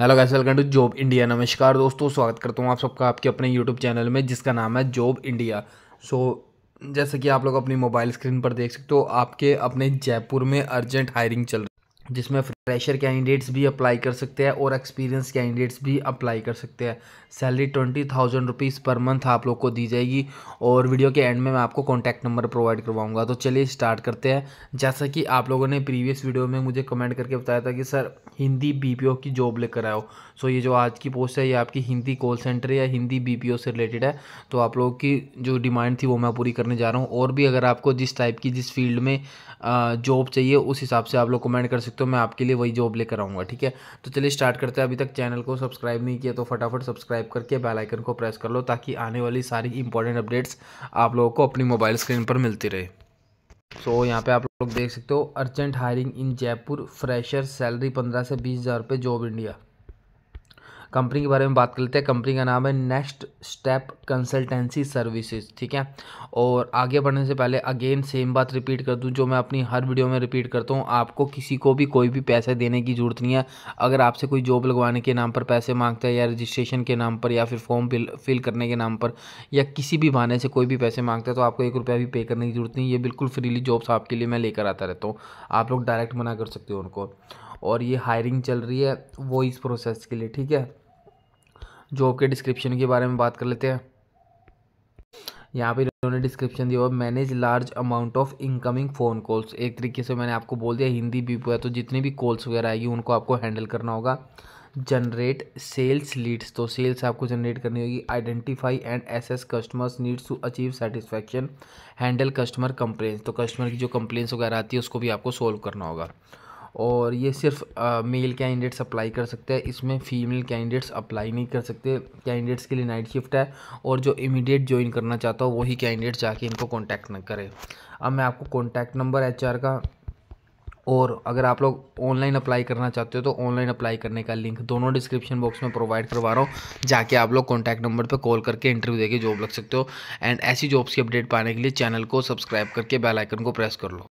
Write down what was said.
hello guys welcome to job India नमस्कार दोस्तों स्वागत करता हूँ आप सबका आपके अपने यूट्यूब चैनल में जिसका नाम है जॉब इंडिया सो so, जैसे कि आप लोग अपनी मोबाइल स्क्रीन पर देख सकते हो आपके अपने जयपुर में अर्जेंट हायरिंग चल जिसमें फ्रेशर कैंडिडेट्स भी अप्लाई कर सकते हैं और एक्सपीरियंस कैंडिडेट्स भी अप्लाई कर सकते हैं salary twenty thousand rupees per month आप लोग को दी जाएगी और वीडियो के एंड में मैं आपको कॉन्टैक्ट नंबर प्रोवाइड करवाऊंगा तो चलिए स्टार्ट करते हैं जैसा कि आप लोगों ने प्रीवियस वीडियो में मुझे कमेंट करके बताया था कि सर हिंदी बी की जॉब लेकर आओ सो ये जो आज की पोस्ट है ये आपकी हिंदी कॉल सेंटर या हिंदी बी से रिलेटेड है तो आप लोगों की जो डिमांड थी वो मैं पूरी करने जा रहा हूँ और भी अगर आपको जिस टाइप की जिस फील्ड में जॉब चाहिए उस हिसाब से आप लोग कमेंट कर सकते सकते हो मैं आपके लिए वही जॉब लेकर आऊँगा ठीक है तो चलिए स्टार्ट करते हैं अभी तक चैनल को सब्सक्राइब नहीं किया तो फटाफट सब्सक्राइब करके बेलाइकन को प्रेस कर लो ताकि आने वाली सारी इंपॉर्टेंट अपडेट्स आप लोगों को अपनी मोबाइल स्क्रीन पर मिलती रहे सो so, यहाँ पे आप लोग देख सकते हो urgent hiring in Jaipur fresher salary पंद्रह से बीस हज़ार रुपये जॉब इंडिया कंपनी के बारे में बात कर लेते हैं कंपनी का नाम है नेक्स्ट स्टेप कंसल्टेंसी सर्विसेज ठीक है और आगे बढ़ने से पहले अगेन सेम बात रिपीट कर दूँ जो मैं अपनी हर वीडियो में रिपीट करता हूँ आपको किसी को भी कोई भी पैसे देने की ज़रूरत नहीं है अगर आपसे कोई जॉब लगवाने के नाम पर पैसे मांगता है या रजिस्ट्रेशन के नाम पर या फिर फॉर्म फिल करने के नाम पर या किसी भी बहाने से कोई भी पैसे मांगता है तो आपको एक रुपया भी पे करने की ज़रूरत नहीं ये बिल्कुल फ्रीली जॉब्स आपके लिए मैं लेकर आता रहता हूँ आप लोग डायरेक्ट मना कर सकते हो उनको और ये हायरिंग चल रही है वॉइस प्रोसेस के लिए ठीक है जॉब के डिस्क्रिप्शन के बारे में बात कर लेते हैं यहाँ पे इन्होंने डिस्क्रिप्शन दिया हुआ manage large amount of incoming phone calls एक तरीके से मैंने आपको बोल दिया हिंदी भी हुआ तो जितनी भी कॉल्स वगैरह आएगी उनको आपको हैंडल करना होगा जनरेट सेल्स लीड्स तो सेल्स आपको जनरेट करनी होगी identify and assess customers needs to achieve satisfaction handle customer complain तो कस्टमर की जो कंप्लेन्स वगैरह आती है उसको भी आपको सोल्व करना होगा और ये सिर्फ मेल कैंडिडेट्स अप्लाई कर सकते हैं इसमें फ़ीमेल कैंडिडेट्स अप्लाई नहीं कर सकते कैंडिडेट्स के लिए नाइट शिफ्ट है और जो इमीडिएट ज्वाइन करना चाहता हो वही कैंडिडेट जाके इनको कॉन्टैक्ट न करें अब मैं आपको कॉन्टैक्ट नंबर एच का और अगर आप लोग ऑनलाइन अप्लाई करना चाहते हो तो ऑनलाइन अप्लाई करने का लिंक दोनों डिस्क्रिप्शन बॉक्स में प्रोवाइड करवा रहा हूँ जाके आप लोग कॉन्टैक्ट नंबर पर कॉल करके इंटरव्यू देके जॉब लग सकते हो एंड ऐसी जॉब्स की अपडेट पाने के लिए चैनल को सब्सक्राइब करके बेल आइकन को प्रेस कर लो